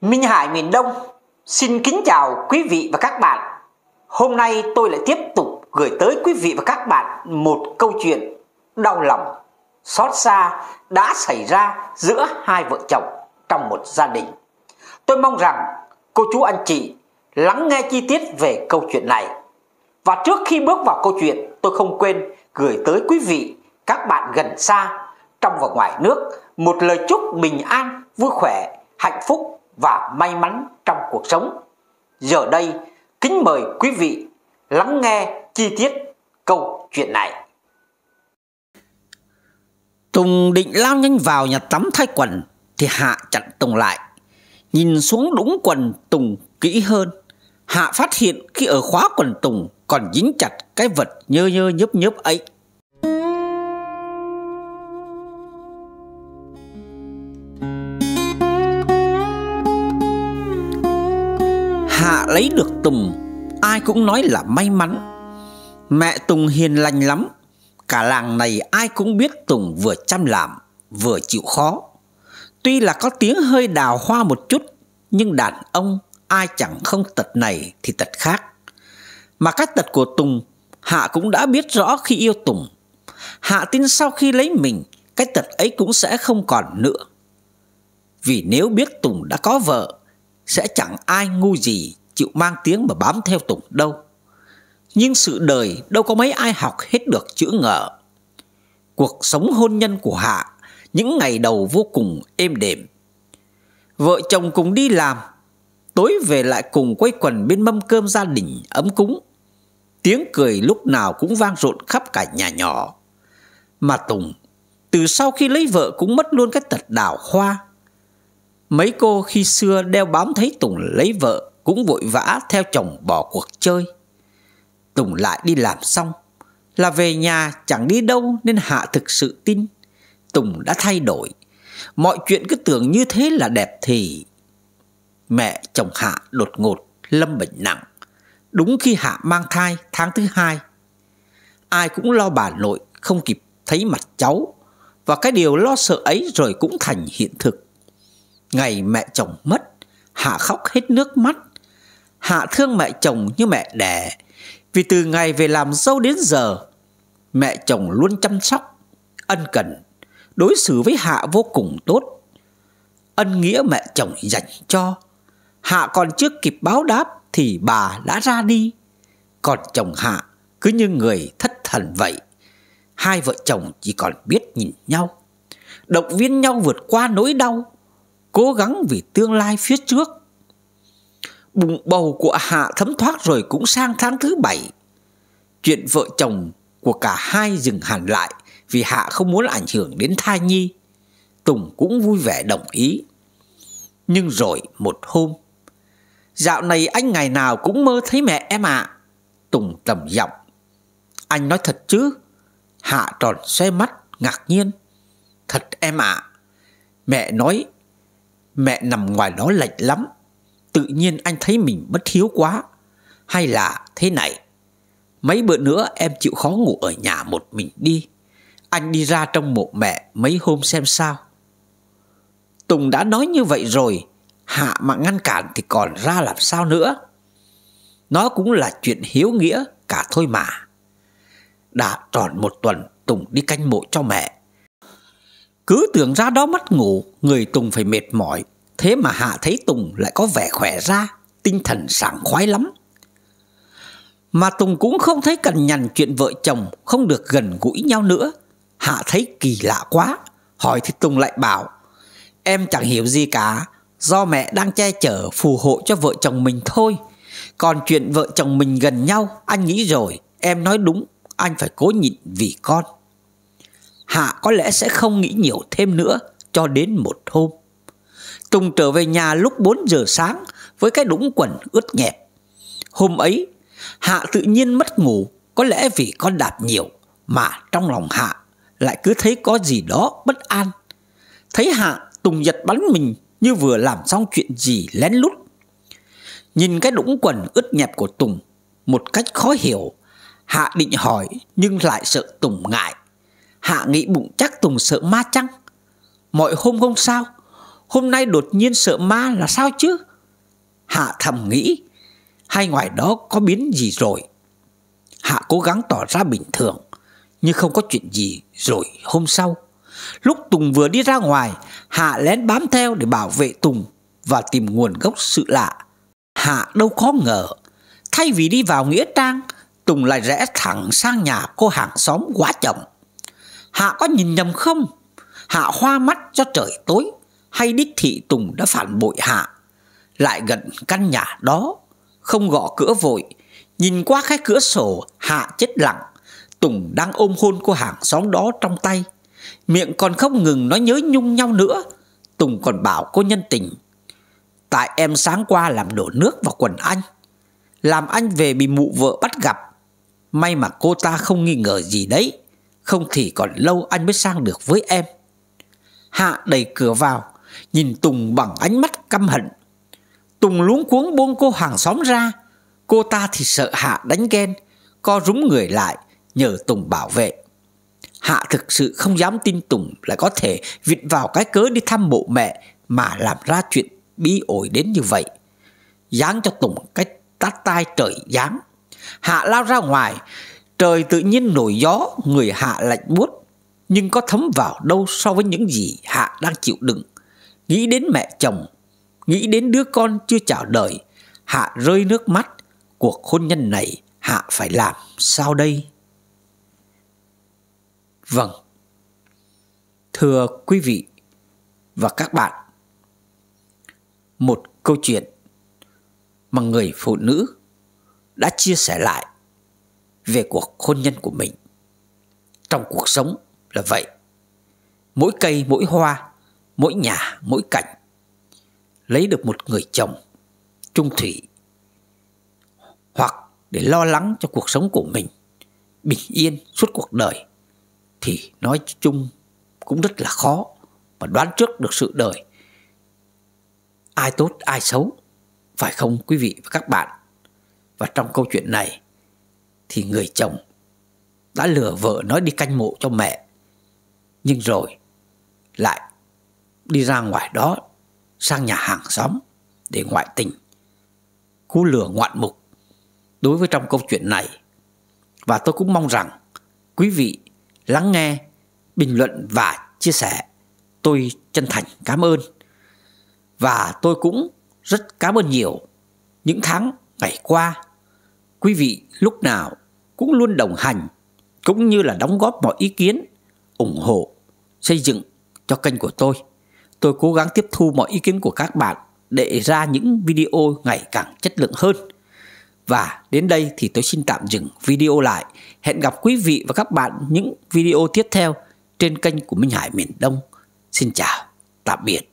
Minh Hải miền Đông xin kính chào quý vị và các bạn. Hôm nay tôi lại tiếp tục gửi tới quý vị và các bạn một câu chuyện đau lòng, xót xa đã xảy ra giữa hai vợ chồng trong một gia đình. Tôi mong rằng cô chú anh chị lắng nghe chi tiết về câu chuyện này. Và trước khi bước vào câu chuyện, tôi không quên gửi tới quý vị, các bạn gần xa, trong và ngoài nước một lời chúc bình an, vui khỏe, hạnh phúc và may mắn trong cuộc sống. Giờ đây, kính mời quý vị lắng nghe chi tiết câu chuyện này. Tùng định lao nhanh vào nhà tắm thay quần thì Hạ chặn Tùng lại. Nhìn xuống đúng quần Tùng kỹ hơn, Hạ phát hiện khi ở khóa quần Tùng còn dính chặt cái vật nhơ nhơ nhớp nhớp ấy. Hạ lấy được Tùng Ai cũng nói là may mắn Mẹ Tùng hiền lành lắm Cả làng này ai cũng biết Tùng vừa chăm làm Vừa chịu khó Tuy là có tiếng hơi đào hoa một chút Nhưng đàn ông ai chẳng không tật này thì tật khác Mà các tật của Tùng Hạ cũng đã biết rõ khi yêu Tùng Hạ tin sau khi lấy mình Cái tật ấy cũng sẽ không còn nữa Vì nếu biết Tùng đã có vợ sẽ chẳng ai ngu gì chịu mang tiếng mà bám theo Tùng đâu. Nhưng sự đời đâu có mấy ai học hết được chữ ngờ. Cuộc sống hôn nhân của Hạ những ngày đầu vô cùng êm đềm. Vợ chồng cùng đi làm, tối về lại cùng quay quần bên mâm cơm gia đình ấm cúng. Tiếng cười lúc nào cũng vang rộn khắp cả nhà nhỏ. Mà Tùng, từ sau khi lấy vợ cũng mất luôn cái tật đào hoa. Mấy cô khi xưa đeo bám thấy Tùng lấy vợ cũng vội vã theo chồng bỏ cuộc chơi. Tùng lại đi làm xong, là về nhà chẳng đi đâu nên Hạ thực sự tin. Tùng đã thay đổi, mọi chuyện cứ tưởng như thế là đẹp thì. Mẹ chồng Hạ đột ngột lâm bệnh nặng, đúng khi Hạ mang thai tháng thứ hai. Ai cũng lo bà nội không kịp thấy mặt cháu và cái điều lo sợ ấy rồi cũng thành hiện thực. Ngày mẹ chồng mất Hạ khóc hết nước mắt Hạ thương mẹ chồng như mẹ đẻ Vì từ ngày về làm dâu đến giờ Mẹ chồng luôn chăm sóc Ân cần Đối xử với Hạ vô cùng tốt Ân nghĩa mẹ chồng dành cho Hạ còn chưa kịp báo đáp Thì bà đã ra đi Còn chồng Hạ Cứ như người thất thần vậy Hai vợ chồng chỉ còn biết nhìn nhau Động viên nhau vượt qua nỗi đau cố gắng vì tương lai phía trước. Bụng bầu của Hạ thấm thoát rồi cũng sang tháng thứ bảy. Chuyện vợ chồng của cả hai dừng hẳn lại vì Hạ không muốn ảnh hưởng đến thai nhi. Tùng cũng vui vẻ đồng ý. Nhưng rồi một hôm, dạo này anh ngày nào cũng mơ thấy mẹ em ạ. À. Tùng trầm giọng. Anh nói thật chứ? Hạ tròn xoe mắt ngạc nhiên. Thật em ạ. À. Mẹ nói Mẹ nằm ngoài đó lạnh lắm Tự nhiên anh thấy mình bất hiếu quá Hay là thế này Mấy bữa nữa em chịu khó ngủ ở nhà một mình đi Anh đi ra trong mộ mẹ mấy hôm xem sao Tùng đã nói như vậy rồi Hạ mà ngăn cản thì còn ra làm sao nữa Nó cũng là chuyện hiếu nghĩa cả thôi mà Đã tròn một tuần Tùng đi canh mộ cho mẹ cứ tưởng ra đó mất ngủ, người Tùng phải mệt mỏi. Thế mà Hạ thấy Tùng lại có vẻ khỏe ra, tinh thần sảng khoái lắm. Mà Tùng cũng không thấy cần nhằn chuyện vợ chồng không được gần gũi nhau nữa. Hạ thấy kỳ lạ quá, hỏi thì Tùng lại bảo. Em chẳng hiểu gì cả, do mẹ đang che chở phù hộ cho vợ chồng mình thôi. Còn chuyện vợ chồng mình gần nhau, anh nghĩ rồi, em nói đúng, anh phải cố nhịn vì con. Hạ có lẽ sẽ không nghĩ nhiều thêm nữa cho đến một hôm. Tùng trở về nhà lúc 4 giờ sáng với cái đũng quần ướt nhẹp. Hôm ấy, Hạ tự nhiên mất ngủ, có lẽ vì con đạp nhiều mà trong lòng Hạ lại cứ thấy có gì đó bất an. Thấy Hạ, Tùng giật bắn mình như vừa làm xong chuyện gì lén lút. Nhìn cái đũng quần ướt nhẹp của Tùng, một cách khó hiểu, Hạ định hỏi nhưng lại sợ Tùng ngại nghĩ bụng chắc Tùng sợ ma chăng Mọi hôm không sao Hôm nay đột nhiên sợ ma là sao chứ Hạ thầm nghĩ Hay ngoài đó có biến gì rồi Hạ cố gắng tỏ ra bình thường Nhưng không có chuyện gì rồi hôm sau Lúc Tùng vừa đi ra ngoài Hạ lén bám theo để bảo vệ Tùng Và tìm nguồn gốc sự lạ Hạ đâu có ngờ Thay vì đi vào Nghĩa Trang Tùng lại rẽ thẳng sang nhà cô hàng xóm quá chồng Hạ có nhìn nhầm không? Hạ hoa mắt cho trời tối hay đích thị Tùng đã phản bội Hạ? Lại gần căn nhà đó, không gõ cửa vội, nhìn qua cái cửa sổ Hạ chết lặng. Tùng đang ôm hôn cô hàng xóm đó trong tay. Miệng còn không ngừng nói nhớ nhung nhau nữa. Tùng còn bảo cô nhân tình. Tại em sáng qua làm đổ nước vào quần anh. Làm anh về bị mụ vợ bắt gặp. May mà cô ta không nghi ngờ gì đấy không thì còn lâu anh mới sang được với em Hạ đẩy cửa vào Nhìn Tùng bằng ánh mắt căm hận Tùng luống cuống buông cô hàng xóm ra Cô ta thì sợ Hạ đánh ghen Co rúng người lại Nhờ Tùng bảo vệ Hạ thực sự không dám tin Tùng Lại có thể vịt vào cái cớ đi thăm bộ mẹ Mà làm ra chuyện bí ổi đến như vậy Giáng cho Tùng cách tát tai trời giáng Hạ lao ra ngoài Trời tự nhiên nổi gió, người hạ lạnh buốt nhưng có thấm vào đâu so với những gì hạ đang chịu đựng. Nghĩ đến mẹ chồng, nghĩ đến đứa con chưa chào đời, hạ rơi nước mắt. Cuộc hôn nhân này hạ phải làm sao đây? Vâng. Thưa quý vị và các bạn, một câu chuyện mà người phụ nữ đã chia sẻ lại về cuộc hôn nhân của mình trong cuộc sống là vậy mỗi cây mỗi hoa mỗi nhà mỗi cảnh lấy được một người chồng trung thủy hoặc để lo lắng cho cuộc sống của mình bình yên suốt cuộc đời thì nói chung cũng rất là khó mà đoán trước được sự đời ai tốt ai xấu phải không quý vị và các bạn và trong câu chuyện này thì người chồng đã lừa vợ nó đi canh mộ cho mẹ. Nhưng rồi lại đi ra ngoài đó sang nhà hàng xóm để ngoại tình. Cú lừa ngoạn mục đối với trong câu chuyện này. Và tôi cũng mong rằng quý vị lắng nghe, bình luận và chia sẻ. Tôi chân thành cảm ơn. Và tôi cũng rất cảm ơn nhiều những tháng ngày qua Quý vị lúc nào cũng luôn đồng hành cũng như là đóng góp mọi ý kiến, ủng hộ, xây dựng cho kênh của tôi. Tôi cố gắng tiếp thu mọi ý kiến của các bạn để ra những video ngày càng chất lượng hơn. Và đến đây thì tôi xin tạm dừng video lại. Hẹn gặp quý vị và các bạn những video tiếp theo trên kênh của Minh Hải miền Đông. Xin chào, tạm biệt.